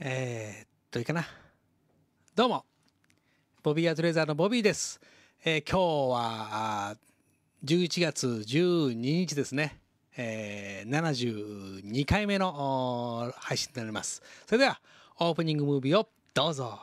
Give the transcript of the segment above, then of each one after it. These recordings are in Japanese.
えー、っと、いいかな。どうも、ボビーアトレーザーのボビーです。えー、今日は、11月12日ですね。えー、72回目の配信になります。それでは、オープニングムービーをどうぞ。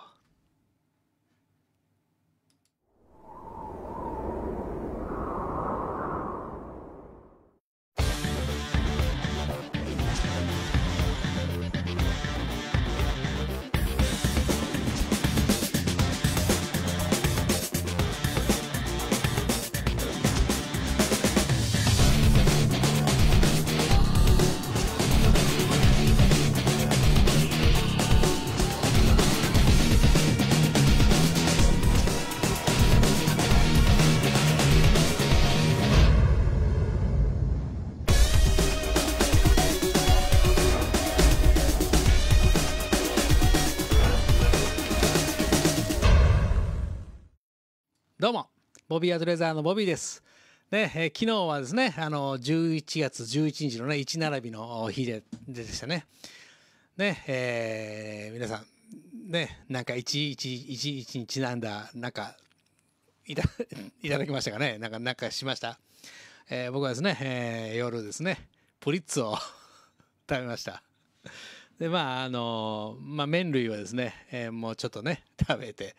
ボビーアドレザーのボビーです。ね、えー、昨日はですね、あの、11月11日のね、1並びの日ででしたね。ね、えー、皆さん、ね、なんか1111にちなんだ、なんか、いた、いただきましたかねなんか、なんかしましたえー、僕はですね、えー、夜ですね、プリッツを 食べました。で、まあ、あのー、まあ、麺類はですね、えー、もうちょっとね、食べて、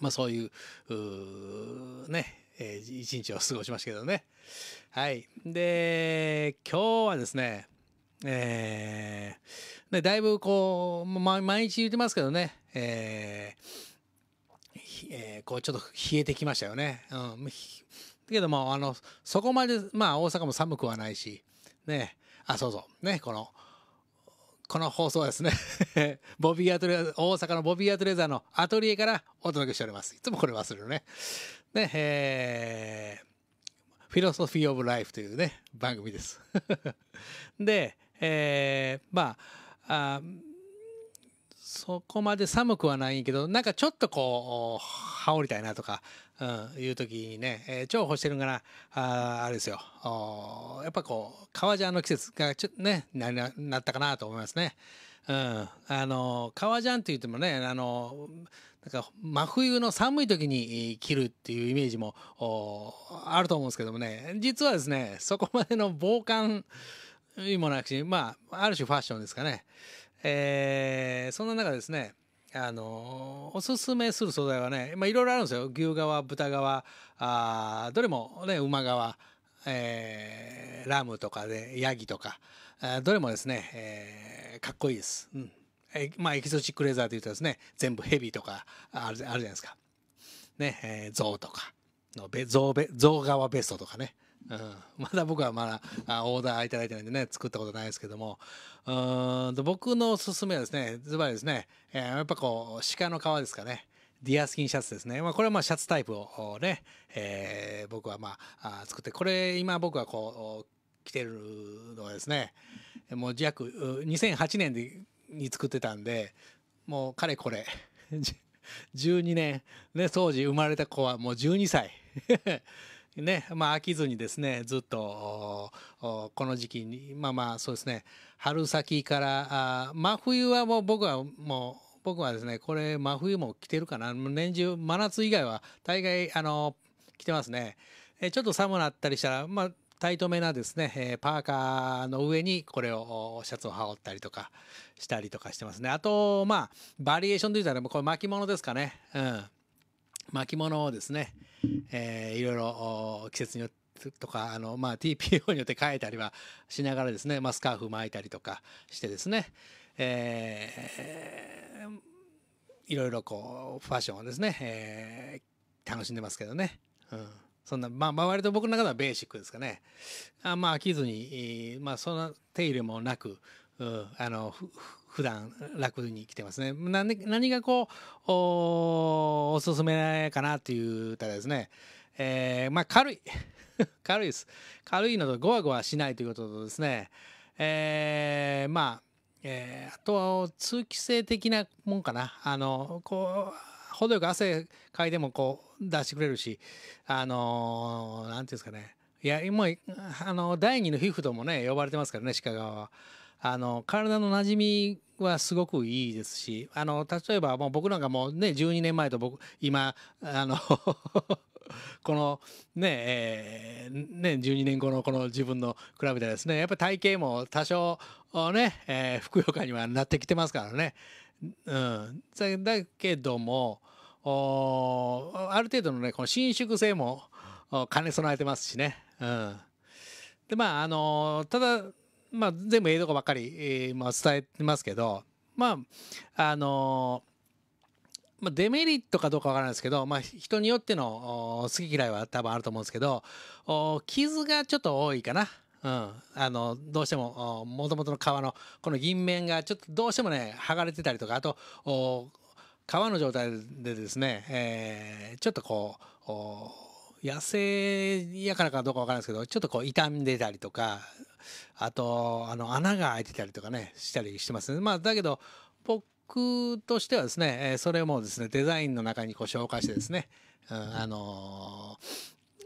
まあそういううね、えー、一日を過ごしましたけどね。はい。で、今日はですね、えー、ね、だいぶこう、ま、毎日言ってますけどね、えー、えー、こうちょっと冷えてきましたよね。うん。だけども、あの、そこまで、まあ大阪も寒くはないし、ね、あ、そうそう、ね、この、この放送はですね ボビーアトレ大阪のボビーアトレーザーのアトリエからお届けしております。いつもこれ忘れるね。ね、えー、フィロソフィー・オブ・ライフというね、番組です。で、えー、まあ、あそこまで寒くはないけど、なんかちょっとこう、羽織りたいなとか、うん、いう時にね、えー、重宝してるんかなああれですよおやっぱこう革ジャンの季節がちょねなななったかなと思いますね。うん、あの革ジャンって言ってもねあのなんか真冬の寒い時に着るっていうイメージもおあると思うんですけどもね実はですねそこまでの防寒もなくしまあある種ファッションですかね、えー、そんな中ですねあのおすすめする素材はね、まあ、いろいろあるんですよ牛革豚革あどれも、ね、馬革、えー、ラムとかでヤギとかあどれもですね、えー、かっこいいです、うんえまあ、エキゾチックレザーというとですね全部ヘビとかあるじゃないですか、ねえー、象とかのゾウゾ革ベストとかね、まだ僕はまだオーダー頂いてないんでね、作ったことないですけども、うん僕のおすすめはですね、ズバリですね、えー、やっぱこう、鹿の皮ですかね。ディアスキンシャツですね。まあ、これはまあシャツタイプをね、えー、僕はまあ作って、これ今僕はこう、着てるのはですね、もう約2008年に作ってたんで、もうかれこれ、12 年、ね、当時生まれた子はもう12歳ね、まあ、飽きずにですねずっとこの時期にまあまあそうですね春先から真冬はもう僕はもう僕はですねこれ真冬も来てるかな年中真夏以外は大概あの来てますねえちょっと寒なったりしたらまあタイトめなですね、えパーカーの上にこれをシャツを羽織ったりとかしたりとかしてますねあとまあバリエーションで言ったらこれ巻物ですかねうん巻物をですね、えー、いろいろ季節によってとかあの、まあ、TPO によって変えたりはしながらですね、まあ、スカーフ巻いたりとかしてですね、えー、いろいろこうファッションをですね、えー、楽しんでますけどね、うん、そんな、まあ、まあ割と僕の中ではベーシックですかねあまあ飽きずに、まあ、そんな手入れもなく、うん、あの普段楽に来てますね。何がこうおすすめかなっていう歌ですね。えー、まあ軽い 軽いです。軽いのとゴワゴワしないということとですね、えー、まあ、えー、あとは通気性的なもんかな。あのこう程よく汗かいてもこう出してくれるし、あのー、なんていうんですかね。いや、もう、あの、第二の皮膚ともね、呼ばれてますからね、鹿川は。あの体の馴染みはすごくいいですしあの例えばもう僕なんかもうね12年前と僕今あの このねえー、ね12年後のこの自分の比べてですねやっぱり体型も多少ね、えー、ふくよかにはなってきてますからね。うん、だけどもある程度のねこの伸縮性も兼ね備えてますしね。うん、でまああのただまあ、全部ええとこばっかり、えーまあ、伝えてますけど、まあ、あのまあ、デメリットかどうかわからないですけど、まあ、人によっての好き嫌いは多分あると思うんですけど、傷がちょっと多いかな。うん、あのどうしてももともとの皮のこの銀面がちょっとどうしてもね剥がれてたりとかあと皮の状態でですね、えー、ちょっとこう野生やからかどうかわからないですけどちょっとこう傷んでたりとかあとあの穴が開いてたりとかねしたりしてます、ね、まあだけど僕としてはですねそれもですねデザインの中にこう紹介してですね、うん、あのー、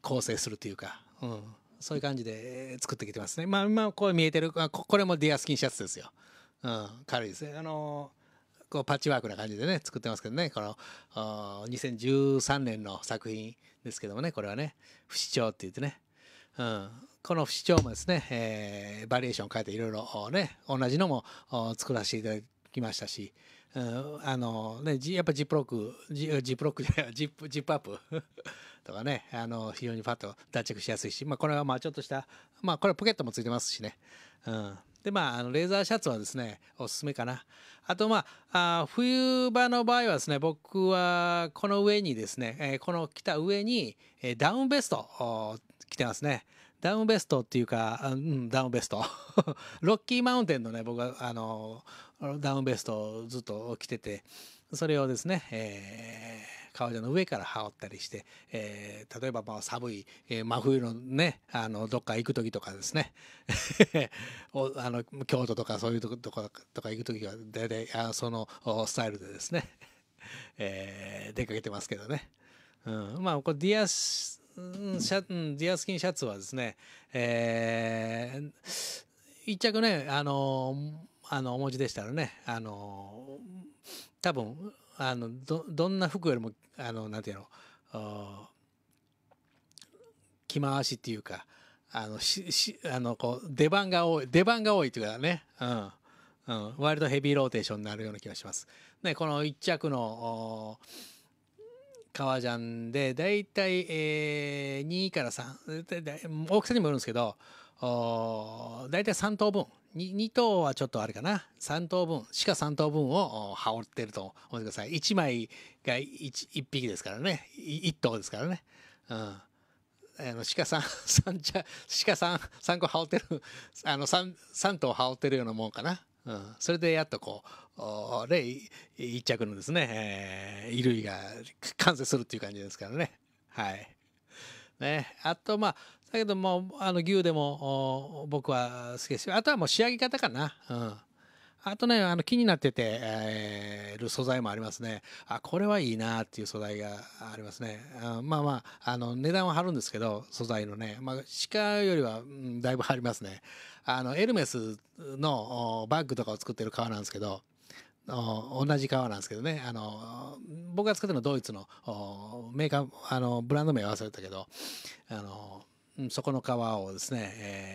構成するというか、うん、そういう感じで作ってきてますねまあ今こう見えてるこれもディアスキンシャツですよ、うん、軽いですねあのーこうパッチワークな感じでね作ってますけどねこの2013年の作品ですけどもねこれはね不死鳥って言ってね、うん、この不死鳥もですね、えー、バリエーションを変えていろいろね同じのも作らせていただきましたし、うん、あのねやっぱジップロックジジップロックじゃない ジップジップアップ とかねあの非常にパッと脱着しやすいし、まあ、これはまあちょっとしたまあこれポケットもついてますしね、うんでまあ、あのレーザーシャツはですね、おすすめかな。あとまあ、あ冬場の場合はですね、僕はこの上にですね、えー、この着た上に、えー、ダウンベスト着てますね。ダウンベストっていうか、うん、ダウンベスト。ロッキーマウンテンのね、僕はあのダウンベストをずっと着てて、それをですね、えー革ジャンの上から羽織ったりして、えー、例えばまあ寒い、えー、真冬のねあのどっか行く時とかですね あの京都とかそういうとことか行く時は大体あそのスタイルでですね、えー、出かけてますけどね。うん、まあこれディアスシャディアスキンシャツはですね、えー、一着ねあのあのお持ちでしたらねあの多分あのどどんな服よりもあのなんていうの着回しっていうかあのししあのこう出番が多い出番が多いというかね、うんうん、割とヘビーローテーションになるような気がします。ね、この1着の革ジャンで大体、えー、2から3大体大きさにもよるんですけど大体3等分 2, 2等はちょっとあれかな3等分鹿3等分を羽織ってると思ってください1枚が 1, 1匹ですからね 1, 頭ですからね、うん、あの鹿さん3茶鹿さん個羽織ってるあの 3, 3頭羽織ってるようなもんかな、うん、それでやっとこうで1着のですね、えー、衣類が完成するっていう感じですからねはい。ね、あとまあだけどもあの牛でも僕は好きですよあとはもう仕上げ方かなうんあとねあの気になってて、えー、る素材もありますねあこれはいいなっていう素材がありますねまあまああの値段は張るんですけど素材のね、まあ、鹿よりは、うん、だいぶ張りますねあのエルメスのバッグとかを作ってる革なんですけど同じ革なんですけどねあの僕が作ってるのはドイツのメーカーあのブランド名忘れたけどあのそこの革をですね、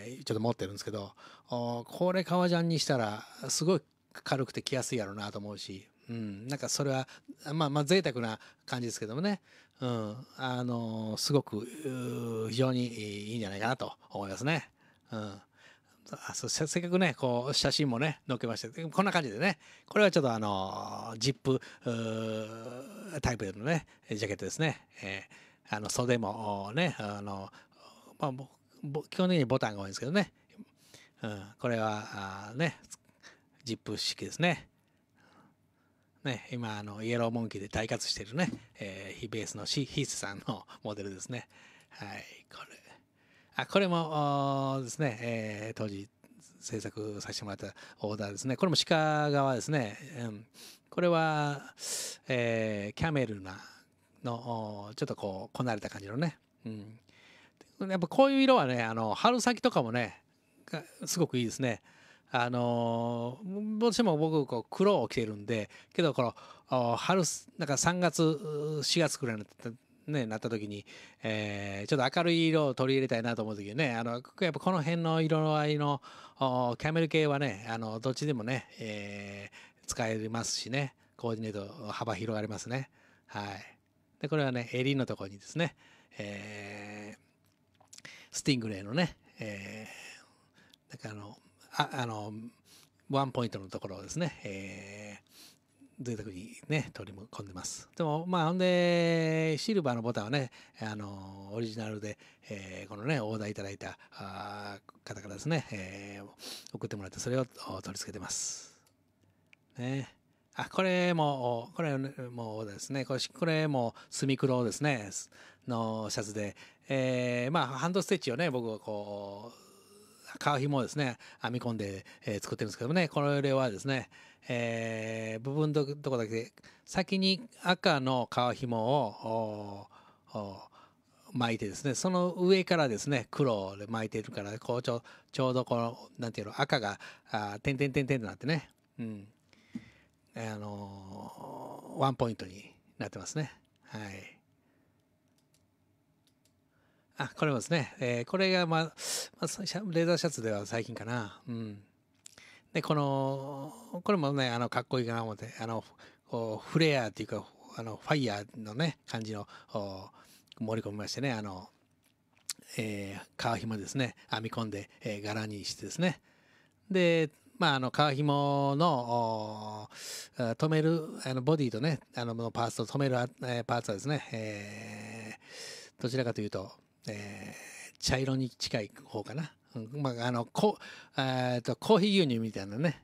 えー、ちょっと持ってるんですけどこれ革ジャンにしたらすごい軽くて着やすいやろうなと思うし、うん、なんかそれはまあまあ贅沢な感じですけどもね、うん、あのー、すごく非常にいいんじゃないかなと思いますね。うんあそうせっかくね、こう、写真もね、載っけました。こんな感じでね、これはちょっとあの、ジップタイプのね、ジャケットですね。えー、あの、袖もね、あの、まあ、基本的にボタンが多いんですけどね、うん、これはあねジップ式ですねね今あのイエローモンキーで大活しているね、えー、ベースのシヒースさんのモデルですねはいこれあこれもですね、えー、当時制作させてもらったオーダーですねこれも鹿側ですね、うん、これは、えー、キャメルなのちょっとこうこなれた感じのね、うん、やっぱこういう色はねあの春先とかもねすごくいいですね。あのー、どうしても僕こう黒を着てるんでけどこの春なんか3月4月くらいになった,、ね、なった時に、えー、ちょっと明るい色を取り入れたいなと思う時にねあのやっぱこの辺の色合いのキャメル系はねあのどっちでもね、えー、使えますしねコーディネート幅広がりますね。はい、でこれはね襟のところにですね、えースティングレイのね、えー、だからあのああのワンポイントのところをですね、えー、贅沢にね取り込んでますでもまあほんでシルバーのボタンはねあのオリジナルで、えー、このねオーダーいただいたあ方からですね、えー、送ってもらってそれを取り付けてますねあ、これも、これもですね、これこれも墨黒ですね、のシャツで、えー、まあ、ハンドステッチをね、僕はこう、革紐をですね、編み込んで、えー、作ってるんですけどもね、これはですね、えー、部分のとこだけ先に赤のひ紐を巻いてですね、その上からですね、黒で巻いてるから、こうちょちょうどこの、なんていうの、赤が、あ点々点々となってね、うん。あのワンポイントになってますね。はい。あ、これもですね。えー、これが、まあ、まあ、レーザーシャツでは最近かな。うん。で、この、これもね、あの、かっこいいかな思って、あの、フレアっていうか、あの、ファイヤーのね、感じの、盛り込みましてね、あの、えー、皮ひもですね、編み込んで、えー、柄にしてですね。で、まあ、あの、革紐の、止める、あの、ボディとね、あの、のパーツと止める、えー、パーツはですね、えー、どちらかというと、えー、茶色に近い方かな。うん、まあ、あの、こ、と、コーヒー牛乳みたいなね、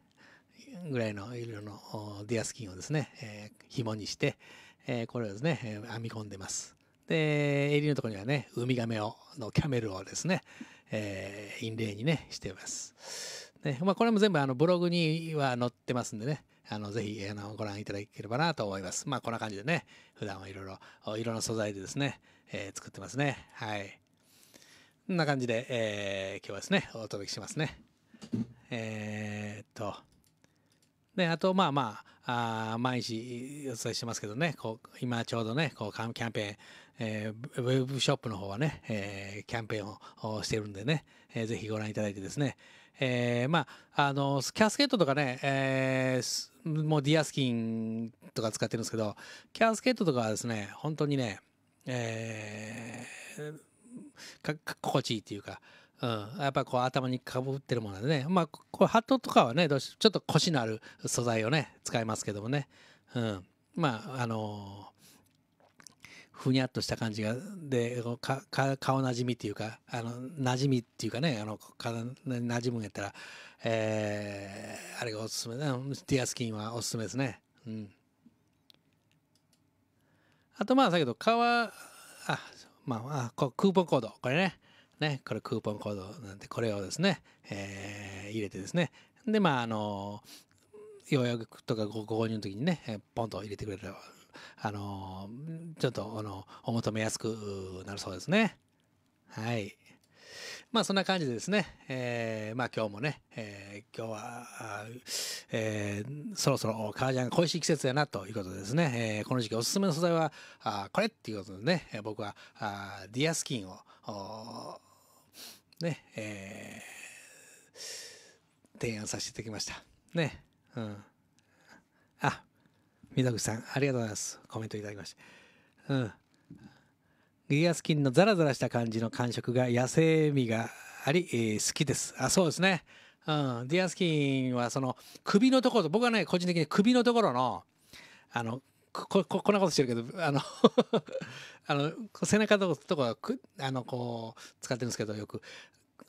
ぐらいの色のディアスキンをですね、えー、紐にして、えー、これをですね、編み込んでます。で、襟のところにはね、ウミガメを、のキャメルをですね、えー、インレイにね、しています。ね まあ、これも全部あのブログには載ってますんでね、あのぜひあのご覧いただければなと思います。まあ、こんな感じでね、普段はいろいろ、いろんな素材でですね、えー、作ってますね。はい。こんな感じで、えー、今日はですね、お届けしますね。えー、っと、ね、あと、まあまあ、あ毎日お伝えしてますけどね、こう今ちょうどね、こうキャンペーン、えー、ウェブショップの方はね、えー、キャンペーンをしてるんでね、えー、ぜひご覧いただいてですね、えー、まあ、あの、キャスケットとかね、えー、もうディアスキンとか使ってるんですけど、キャスケットとかはですね、本当にね、えー、か、心地いいっていうか、うん、やっぱこう頭にかぶってるものでね、まあ、こうハットとかはね、どうしちょっとコシのある素材をね、使いますけどもね、うん、まあ、あのふにゃっとした感じがでかか顔なじみっていうかあのなじみっていうかねあのなじむんやったら、えー、あれがおすすめだディアスキンはおすすめですね。うん、あとまあだけど皮あまあ、あクーポンコードこれねねこれクーポンコードなんてこれをですね、えー、入れてですねでまああのや約とかご購入の時にねポンと入れてくれればあのちょっとあのお求めやすくなるそうですね。はい。まあそんな感じでですね、えー、まあ今日もね、えー、今日は、えー、そろそろ革ジャンが恋しい季節やなということですね、えー、この時期おすすめの素材はあこれっていうことでね、僕はあディアスキンをね、えー、提案させていただきました。ね。うん。あ、水口さん、ありがとうございます。コメントいただきました。うん。ギガスキンのザラザラした感じの感触が野生味があり、えー、好きです。あ、そうですね。うん。ディアスキンはその首のところ、僕はね、個人的に首のところの、あの、こここんなことしてるけどあの あの背中のとこはくあのこう使ってるんですけどよく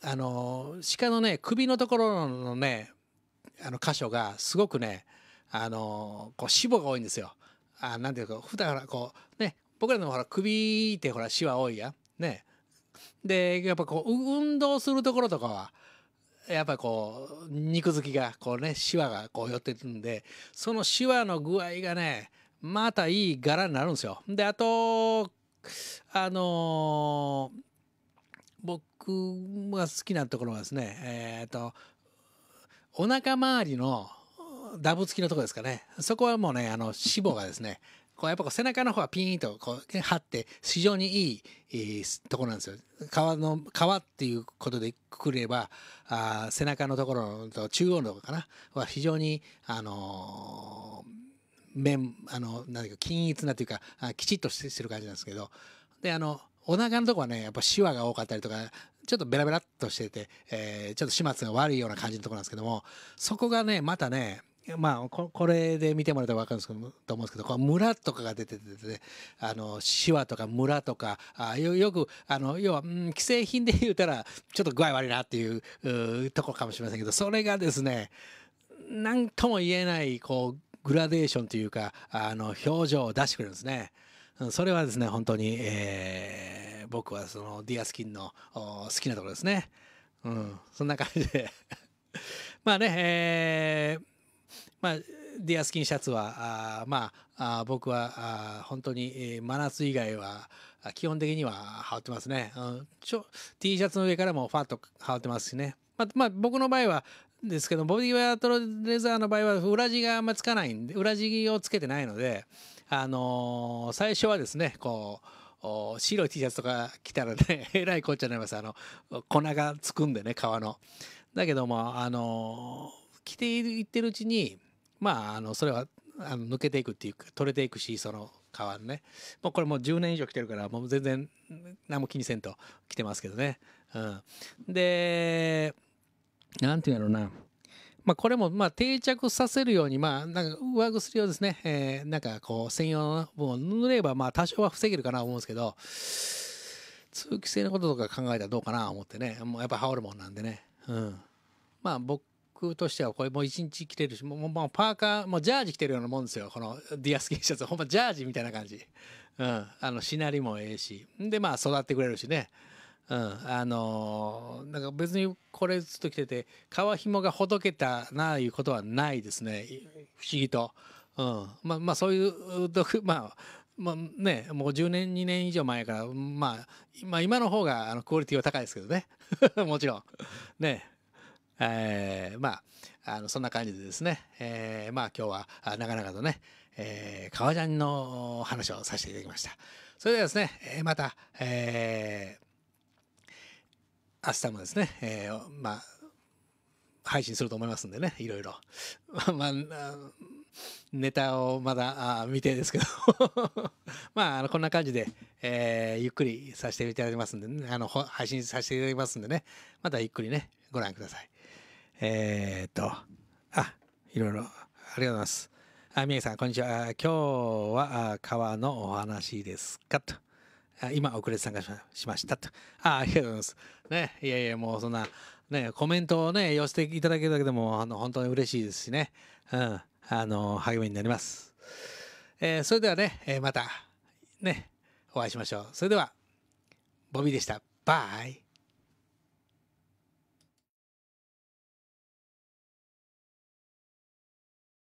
あの鹿のね首のところのねあの箇所がすごくねあのこう脂肪が多いんですよ。あなんていうか普段からこうね僕らのほら首ってほら死は多いやねでやっぱこう運動するところとかはやっぱこう肉付きがこうねシワがこう寄ってるんでそのシワの具合がねまたいい柄になるんですよ。であとあのー、僕が好きなところはですねえっ、ー、とお腹周りのダブ付きのとこですかね。そこはもうね、あの、脂肪がですね、こうやっぱこう背中の方はピーンとこう張って非常にいい、いいところなんですよ。皮の皮っていうことでくればあ背中のところと中央のところかなは非常にあのー、面あのなんか均一なというかあきちっとしてる感じなんですけどであのお腹のとこはねやっぱシワが多かったりとかちょっとベラベラっとしてて、えー、ちょっと始末が悪いような感じのところなんですけどもそこがねまたねまあこ、これで見てもらったら分かるんですけどと思うんですけどこ村とかが出ててであの手話とか村とかあよよくあの要は、うん、既製品で言うたらちょっと具合悪いなっていううとこかもしれませんけどそれがですね何とも言えないこうグラデーションというかあの表情を出してくれるんですね。それはですね本当に、えー、僕はそのディアスキンの好きなところですね。うん、そんな感じで まあね、えーまあ、ディアスキンシャツはあまああ僕はあ本当に、えー、真夏以外は基本的には羽織ってますね、うん、ちょ T シャツの上からもファッと羽織ってますしねまあ、まあ、僕の場合はですけどボディウェアとレザーの場合は裏地があんまつかないんで裏地をつけてないので、あのー、最初はですねこう白い T シャツとか着たらね えらいこっちゃになりますあの粉がつくんでね皮の。だけどもあのー着ていってるうちにまああのそれはあの抜けていくっていうか取れていくしその皮ねもうこれもう10年以上着てるからもう全然何も気にせんと着てますけどね、うん、で何て言うんやろうなまあ、これもまあ定着させるように、まあ、なんか上薬をですね、えー、なんかこう専用の部分を塗ればまあ多少は防げるかなと思うんですけど通気性のこととか考えたらどうかなと思ってねもうやっぱ羽織るもんなんでね、うん、まあ僕としてはこれもう一日着てるしもうもうパーカーもうジャージ着てるようなもんですよこのディアスーシャツほんまジャージみたいな感じ、うん、あのしなりもええしでまあ育ってくれるしね、うん、あのー、なんか別にこれずっと着てて皮ひもがほどけたなあいうことはないですね不思議と、うん、まあまあそういうまあまあね、もう10年2年以上前から、まあ、まあ今の方があのクオリティは高いですけどね もちろんねえー、まああのそんな感じでですね、えー、まあ今日はなかとね、えー、革ジャンの話をさせていただきましたそれではですね、えー、また、えー、明日もですね、えー、まあ配信すると思いますんでね、いろいろ。まあ、ネタをまだ未定ですけど まあ、あのこんな感じで、えー、ゆっくりさせていただきますんで、ね、あの配信させていただきますんでね、またゆっくりね、ご覧ください。えー、っと、あ、いろいろ、ありがとうございます。あ、みえさん、こんにちは。今日は川のお話ですかと。今、遅れて参加しましたと。あ、ありがとうございます。ね、いやいや、もうそんな、ね、コメントをね、寄せていただけるだけでも、あの、本当に嬉しいですしね。うん、あの、励みになります。えー、それではね、えー、また、ね、お会いしましょう。それでは、ボビーでした。バイ。